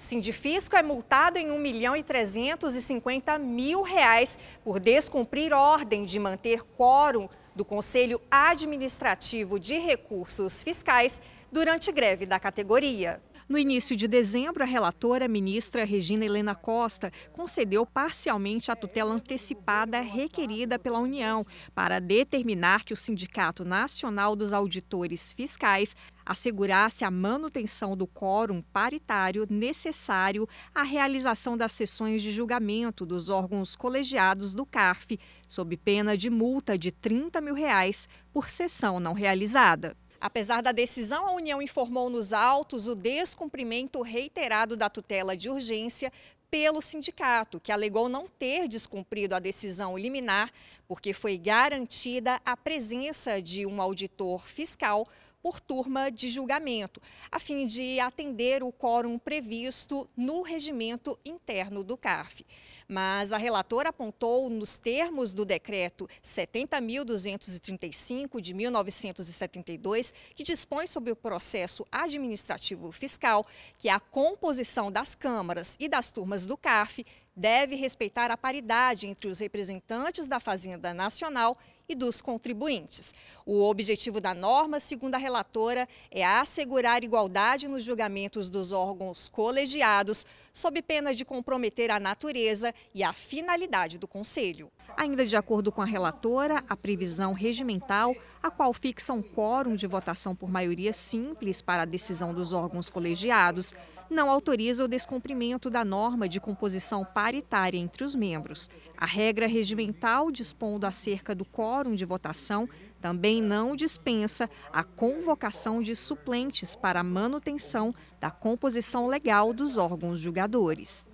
Sindifisco é multado em 1 milhão e 350 mil reais por descumprir ordem de manter quórum do Conselho Administrativo de Recursos Fiscais durante greve da categoria. No início de dezembro, a relatora, ministra Regina Helena Costa, concedeu parcialmente a tutela antecipada requerida pela União para determinar que o Sindicato Nacional dos Auditores Fiscais assegurasse a manutenção do quórum paritário necessário à realização das sessões de julgamento dos órgãos colegiados do CARF, sob pena de multa de 30 mil reais por sessão não realizada. Apesar da decisão, a União informou nos autos o descumprimento reiterado da tutela de urgência pelo sindicato, que alegou não ter descumprido a decisão liminar, porque foi garantida a presença de um auditor fiscal por turma de julgamento, a fim de atender o quórum previsto no regimento interno do CARF. Mas a relatora apontou, nos termos do decreto 70.235 de 1972, que dispõe sobre o processo administrativo fiscal, que a composição das câmaras e das turmas do CARF deve respeitar a paridade entre os representantes da Fazenda Nacional e dos contribuintes. O objetivo da norma, segundo a relatora, é assegurar igualdade nos julgamentos dos órgãos colegiados, sob pena de comprometer a natureza e a finalidade do Conselho. Ainda de acordo com a relatora, a previsão regimental, a qual fixa um quórum de votação por maioria simples para a decisão dos órgãos colegiados, não autoriza o descumprimento da norma de composição paritária entre os membros. A regra regimental, dispondo acerca do quórum, quórum de votação, também não dispensa a convocação de suplentes para a manutenção da composição legal dos órgãos julgadores.